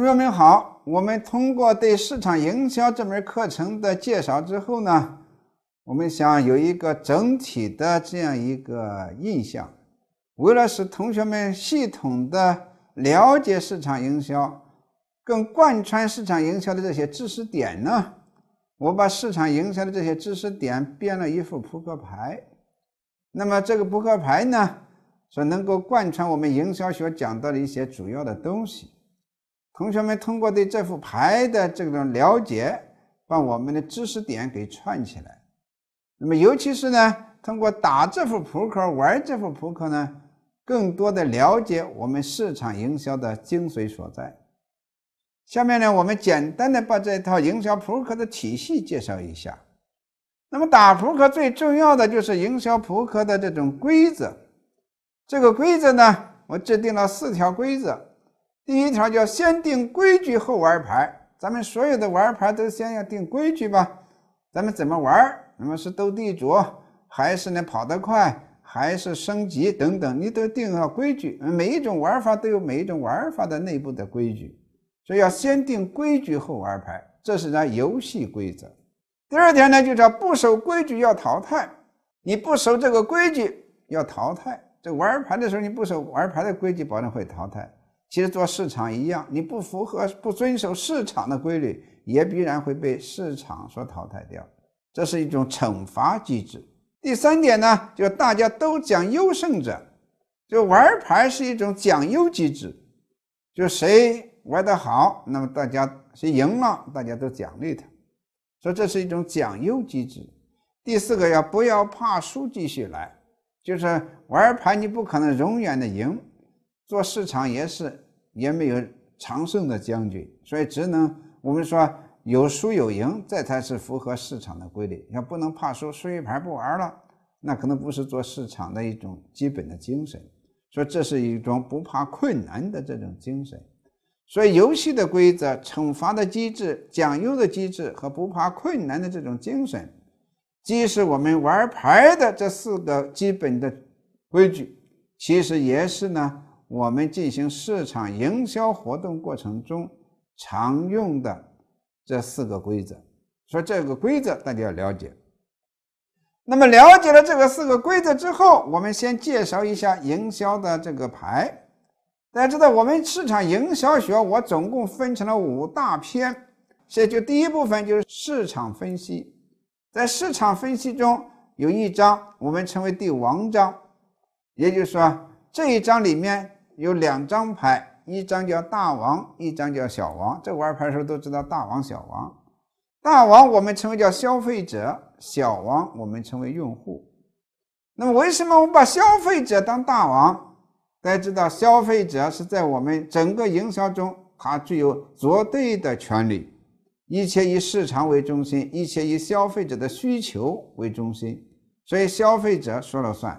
同学们好，我们通过对市场营销这门课程的介绍之后呢，我们想有一个整体的这样一个印象。为了使同学们系统的了解市场营销，更贯穿市场营销的这些知识点呢，我把市场营销的这些知识点编了一副扑克牌。那么这个扑克牌呢，所能够贯穿我们营销学讲到的一些主要的东西。同学们通过对这副牌的这种了解，把我们的知识点给串起来。那么，尤其是呢，通过打这副扑克、玩这副扑克呢，更多的了解我们市场营销的精髓所在。下面呢，我们简单的把这套营销扑克的体系介绍一下。那么，打扑克最重要的就是营销扑克的这种规则。这个规则呢，我制定了四条规则。第一条叫先定规矩后玩牌，咱们所有的玩牌都先要定规矩吧。咱们怎么玩？那么是斗地主，还是呢跑得快，还是升级等等，你都定好规矩。每一种玩法都有每一种玩法的内部的规矩，所以要先定规矩后玩牌，这是咱游戏规则。第二条呢，就叫不守规矩要淘汰。你不守这个规矩要淘汰。这玩牌的时候你不守玩牌的规矩，保证会淘汰。其实做市场一样，你不符合、不遵守市场的规律，也必然会被市场所淘汰掉，这是一种惩罚机制。第三点呢，就大家都讲优胜者，就玩牌是一种讲优机制，就谁玩得好，那么大家谁赢了，大家都奖励他，所以这是一种讲优机制。第四个，要不要怕输继续来？就是玩牌，你不可能永远的赢。做市场也是，也没有常胜的将军，所以只能我们说有输有赢，这才是符合市场的规律。要不能怕输，输一盘不玩了，那可能不是做市场的一种基本的精神。说这是一种不怕困难的这种精神。所以游戏的规则、惩罚的机制、讲优的机制和不怕困难的这种精神，既是我们玩牌的这四个基本的规矩，其实也是呢。我们进行市场营销活动过程中常用的这四个规则，说这个规则大家要了解。那么了解了这个四个规则之后，我们先介绍一下营销的这个牌。大家知道，我们市场营销学我总共分成了五大篇，这就第一部分就是市场分析。在市场分析中有一章我们称为帝王章，也就是说这一章里面。有两张牌，一张叫大王，一张叫小王。这玩牌的时候都知道大王、小王。大王我们称为叫消费者，小王我们称为用户。那么为什么我们把消费者当大王？大家知道，消费者是在我们整个营销中，他具有绝对的权利，一切以市场为中心，一切以消费者的需求为中心，所以消费者说了算。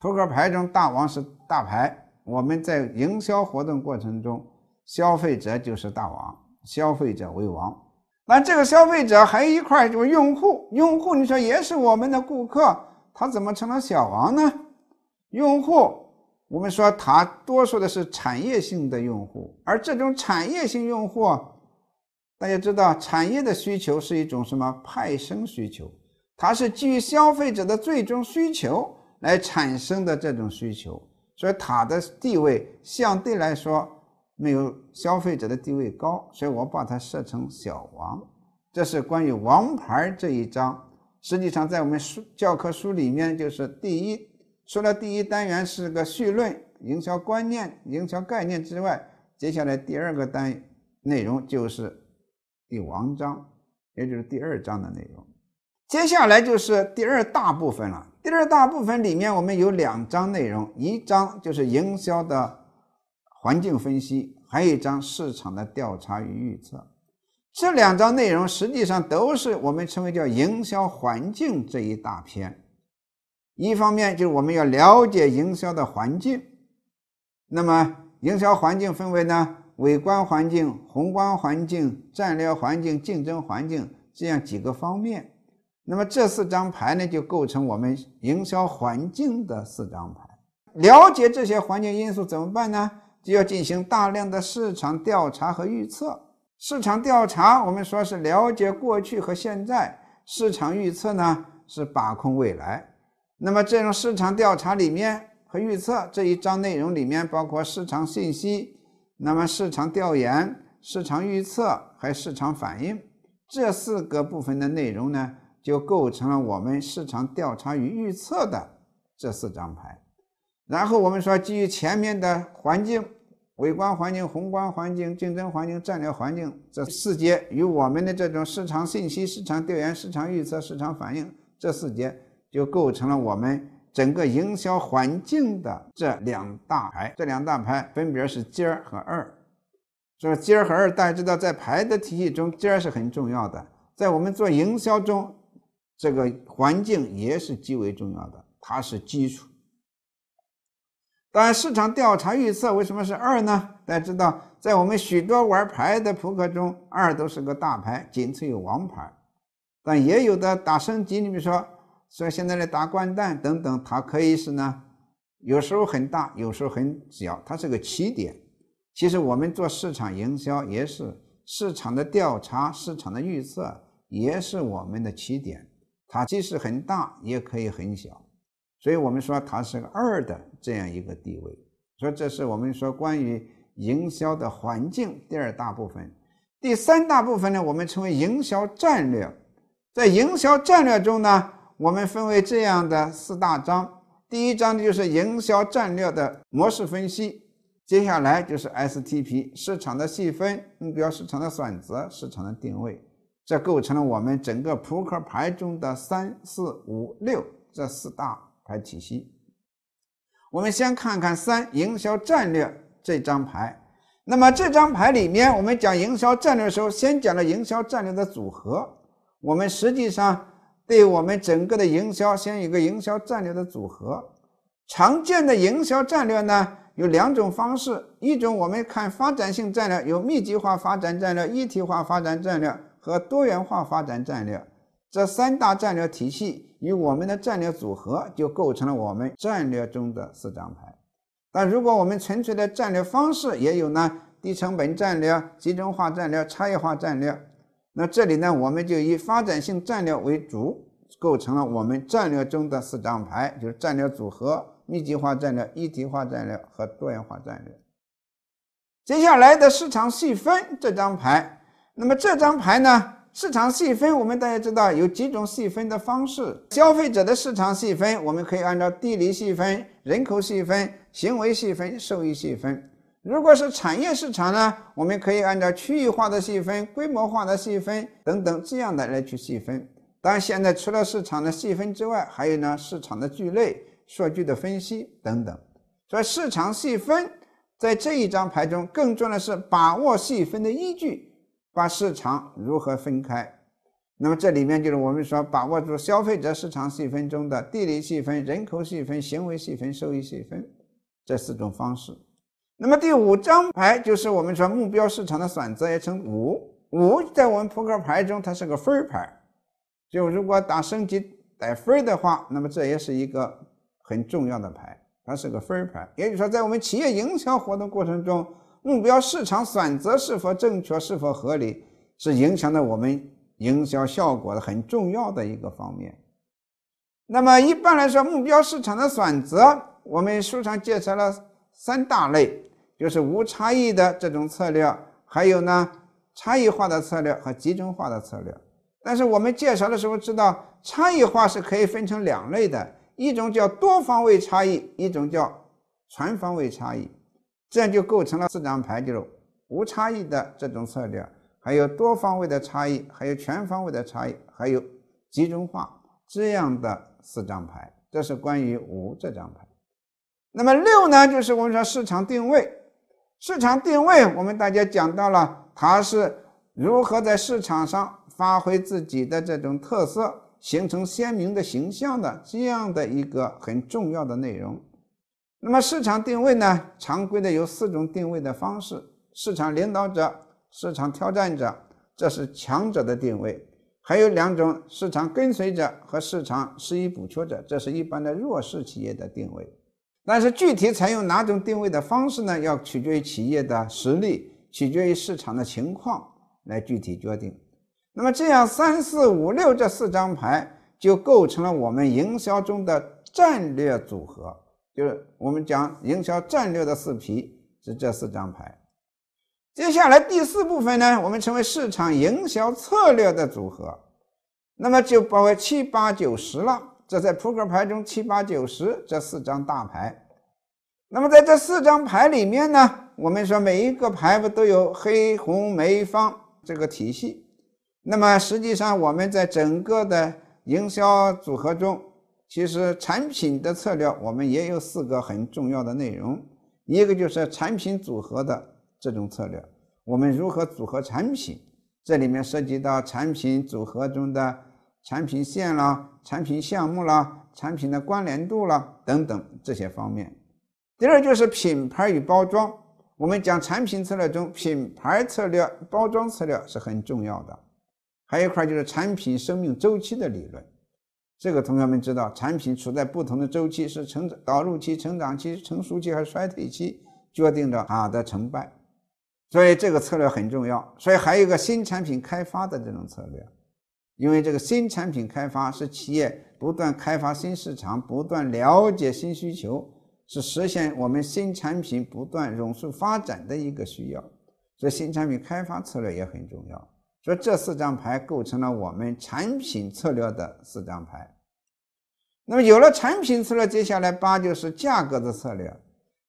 扑克牌中大王是大牌。我们在营销活动过程中，消费者就是大王，消费者为王。那这个消费者还一块就是用户，用户你说也是我们的顾客，他怎么成了小王呢？用户，我们说他多数的是产业性的用户，而这种产业性用户，大家知道，产业的需求是一种什么派生需求？它是基于消费者的最终需求来产生的这种需求。所以塔的地位相对来说没有消费者的地位高，所以我把它设成小王。这是关于王牌这一章。实际上，在我们书教科书里面，就是第一，除了第一单元是个绪论、营销观念、营销概念之外，接下来第二个单内容就是帝王章，也就是第二章的内容。接下来就是第二大部分了。第二大部分里面，我们有两章内容，一章就是营销的环境分析，还有一章市场的调查与预测。这两章内容实际上都是我们称为叫营销环境这一大篇。一方面就是我们要了解营销的环境，那么营销环境分为呢微观环境、宏观环境、战略环境、竞争环境这样几个方面。那么这四张牌呢，就构成我们营销环境的四张牌。了解这些环境因素怎么办呢？就要进行大量的市场调查和预测。市场调查我们说是了解过去和现在，市场预测呢是把控未来。那么这种市场调查里面和预测这一章内容里面，包括市场信息，那么市场调研、市场预测还市场反应这四个部分的内容呢？就构成了我们市场调查与预测的这四张牌，然后我们说，基于前面的环境、微观环境、宏观环境、竞争环境、战略环境这四节，与我们的这种市场信息、市场调研、市场预测、市场反应这四节，就构成了我们整个营销环境的这两大牌。这两大牌分别是尖儿和二，说尖儿和二大家知道，在牌的体系中，尖儿是很重要的，在我们做营销中。这个环境也是极为重要的，它是基础。但市场调查预测为什么是二呢？大家知道，在我们许多玩牌的扑克中，二都是个大牌，仅次于王牌。但也有的打升级，你比如说，所以现在的打掼蛋等等，它可以是呢，有时候很大，有时候很小，它是个起点。其实我们做市场营销，也是市场的调查、市场的预测，也是我们的起点。它即使很大也可以很小，所以我们说它是个二的这样一个地位。所以这是我们说关于营销的环境第二大部分。第三大部分呢，我们称为营销战略。在营销战略中呢，我们分为这样的四大章。第一章就是营销战略的模式分析，接下来就是 STP 市场的细分、目标市场的选择、市场的定位。这构成了我们整个扑克牌中的三四五六这四大牌体系。我们先看看三营销战略这张牌。那么这张牌里面，我们讲营销战略的时候，先讲了营销战略的组合。我们实际上对我们整个的营销，先有个营销战略的组合。常见的营销战略呢有两种方式，一种我们看发展性战略，有密集化发展战略、一体化发展战略。和多元化发展战略，这三大战略体系与我们的战略组合，就构成了我们战略中的四张牌。那如果我们纯粹的战略方式也有呢？低成本战略、集中化战略、差异化战略。那这里呢，我们就以发展性战略为主，构成了我们战略中的四张牌，就是战略组合、密集化战略、一体化战略和多元化战略。接下来的市场细分这张牌。那么这张牌呢？市场细分，我们大家知道有几种细分的方式。消费者的市场细分，我们可以按照地理细分、人口细分、行为细分、受益细分。如果是产业市场呢，我们可以按照区域化的细分、规模化的细分等等这样的来去细分。当然，现在除了市场的细分之外，还有呢市场的聚类、数据的分析等等。所以，市场细分在这一张牌中，更重要的是把握细分的依据。把市场如何分开？那么这里面就是我们说把握住消费者市场细分中的地理细分、人口细分、行为细分、收益细分这四种方式。那么第五张牌就是我们说目标市场的选择，也称五五，在我们扑克牌中它是个分儿牌。就如果打升级带分儿的话，那么这也是一个很重要的牌，它是个分儿牌。也就是说，在我们企业营销活动过程中。目标市场选择是否正确、是否合理，是影响到我们营销效果的很重要的一个方面。那么一般来说，目标市场的选择，我们书上介绍了三大类，就是无差异的这种策略，还有呢差异化的策略和集中化的策略。但是我们介绍的时候知道，差异化是可以分成两类的，一种叫多方位差异，一种叫全方位差异。这样就构成了四张牌，就是无差异的这种策略，还有多方位的差异，还有全方位的差异，还有集中化这样的四张牌。这是关于无这张牌。那么六呢，就是我们说市场定位。市场定位，我们大家讲到了它是如何在市场上发挥自己的这种特色，形成鲜明的形象的这样的一个很重要的内容。那么市场定位呢？常规的有四种定位的方式：市场领导者、市场挑战者，这是强者的定位；还有两种，市场跟随者和市场失宜补缺者，这是一般的弱势企业的定位。但是具体采用哪种定位的方式呢？要取决于企业的实力，取决于市场的情况来具体决定。那么这样三四五六这四张牌就构成了我们营销中的战略组合。就是我们讲营销战略的四皮是这四张牌，接下来第四部分呢，我们称为市场营销策略的组合，那么就包括七八九十了。这在扑克牌中七八九十这四张大牌，那么在这四张牌里面呢，我们说每一个牌不都有黑红梅方这个体系，那么实际上我们在整个的营销组合中。其实产品的策略我们也有四个很重要的内容，一个就是产品组合的这种策略，我们如何组合产品，这里面涉及到产品组合中的产品线啦、产品项目啦、产品的关联度啦等等这些方面。第二就是品牌与包装，我们讲产品策略中品牌策略、包装策略是很重要的。还有一块就是产品生命周期的理论。这个同学们知道，产品处在不同的周期是成长导入期、成长期、成熟期和衰退期，决定着它的成败，所以这个策略很重要。所以还有个新产品开发的这种策略，因为这个新产品开发是企业不断开发新市场、不断了解新需求，是实现我们新产品不断永续发展的一个需要，所以新产品开发策略也很重要。说这四张牌构成了我们产品策略的四张牌。那么有了产品策略，接下来八就是价格的策略。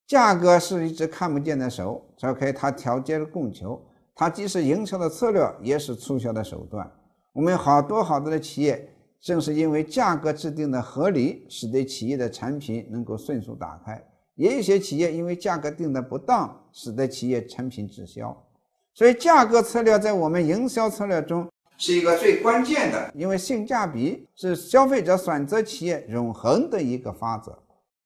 价格是一只看不见的手，可以，它调节了供求。它既是营销的策略，也是促销的手段。我们好多好多的企业，正是因为价格制定的合理，使得企业的产品能够迅速打开。也有些企业因为价格定的不当，使得企业产品滞销。所以，价格策略在我们营销策略中是一个最关键的，因为性价比是消费者选择企业永恒的一个法则。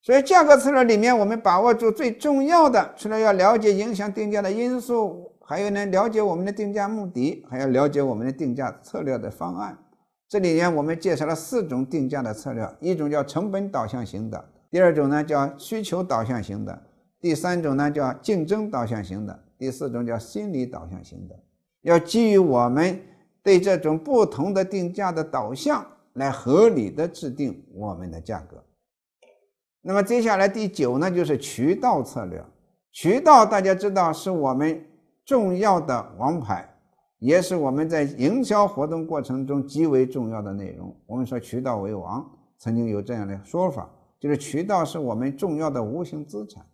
所以，价格策略里面，我们把握住最重要的，除了要了解影响定价的因素，还有呢，了解我们的定价目的，还要了解我们的定价策略的方案。这里面，我们介绍了四种定价的策略：一种叫成本导向型的，第二种呢叫需求导向型的，第三种呢叫竞争导向型的。第四种叫心理导向型的，要基于我们对这种不同的定价的导向来合理的制定我们的价格。那么接下来第九呢，就是渠道策略。渠道大家知道是我们重要的王牌，也是我们在营销活动过程中极为重要的内容。我们说渠道为王，曾经有这样的说法，就是渠道是我们重要的无形资产。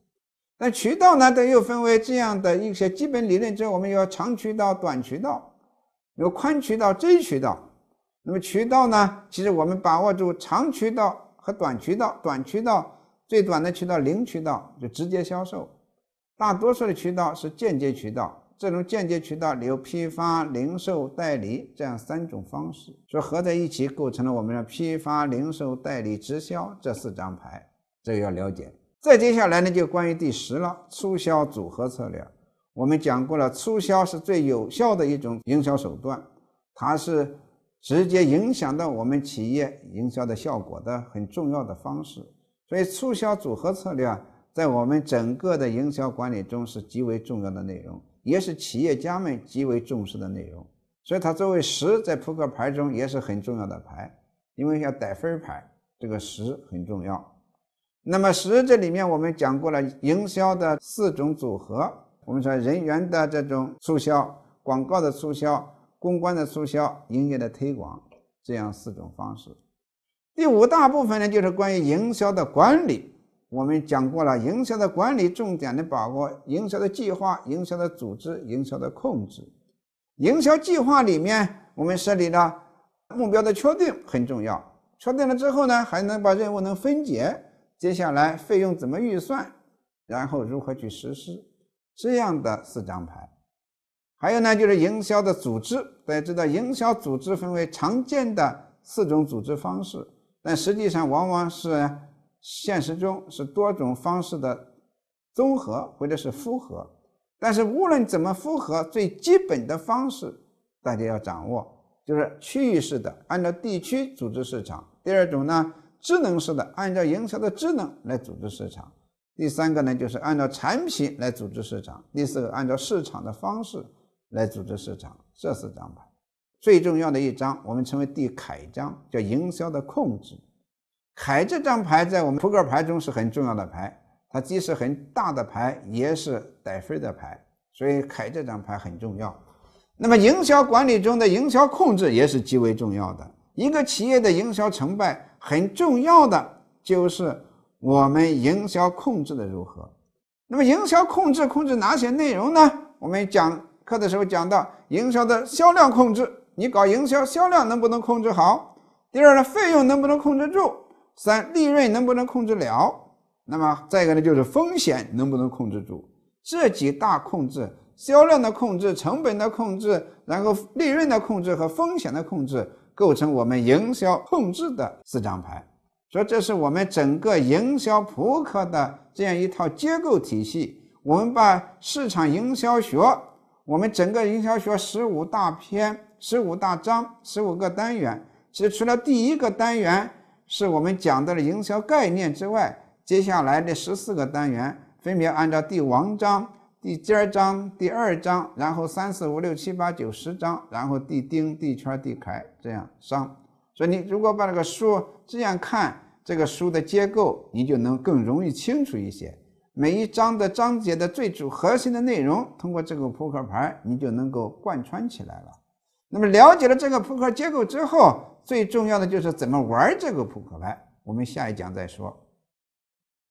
那渠道呢，它又分为这样的一些基本理论，之后，我们要长渠道、短渠道，有宽渠道、窄渠道。那么渠道呢，其实我们把握住长渠道和短渠道，短渠道最短的渠道零渠道就直接销售，大多数的渠道是间接渠道。这种间接渠道有批发、零售、代理这样三种方式，所以合在一起构成了我们的批发、零售、代理、直销这四张牌，这个要了解。再接下来呢，就关于第十了，促销组合策略。我们讲过了，促销是最有效的一种营销手段，它是直接影响到我们企业营销的效果的很重要的方式。所以，促销组合策略啊，在我们整个的营销管理中是极为重要的内容，也是企业家们极为重视的内容。所以，它作为十在扑克牌中也是很重要的牌，因为要逮分牌，这个十很重要。那么，十这里面我们讲过了营销的四种组合，我们说人员的这种促销、广告的促销、公关的促销、营业的推广这样四种方式。第五大部分呢，就是关于营销的管理，我们讲过了营销的管理重点的把握、营销的计划、营销的组织、营销的控制。营销计划里面，我们设立了目标的确定很重要，确定了之后呢，还能把任务能分解。接下来费用怎么预算，然后如何去实施，这样的四张牌，还有呢就是营销的组织。大家知道，营销组织分为常见的四种组织方式，但实际上往往是现实中是多种方式的综合或者是复合。但是无论怎么复合，最基本的方式大家要掌握，就是区域式的，按照地区组织市场。第二种呢？智能式的，按照营销的智能来组织市场；第三个呢，就是按照产品来组织市场；第四个，按照市场的方式来组织市场。这四张牌，最重要的一张，我们称为第凯张，叫营销的控制。凯这张牌在我们扑克牌中是很重要的牌，它既是很大的牌，也是带分的牌，所以凯这张牌很重要。那么，营销管理中的营销控制也是极为重要的。一个企业的营销成败，很重要的就是我们营销控制的如何。那么，营销控制控制哪些内容呢？我们讲课的时候讲到，营销的销量控制，你搞营销销量能不能控制好？第二呢，费用能不能控制住？三，利润能不能控制了？那么再一个呢，就是风险能不能控制住？这几大控制：销量的控制、成本的控制，然后利润的控制和风险的控制。构成我们营销控制的四张牌，说这是我们整个营销扑克的这样一套结构体系。我们把市场营销学，我们整个营销学十五大篇、十五大章、十五个单元，其实除了第一个单元是我们讲到了营销概念之外，接下来的十四个单元分别按照帝王章。第尖儿章、第二章，然后三四五六七八九十章，然后地钉、地圈、地楷这样商。所以你如果把这个书这样看，这个书的结构你就能更容易清楚一些。每一章的章节的最主核心的内容，通过这个扑克牌你就能够贯穿起来了。那么了解了这个扑克结构之后，最重要的就是怎么玩这个扑克牌。我们下一讲再说。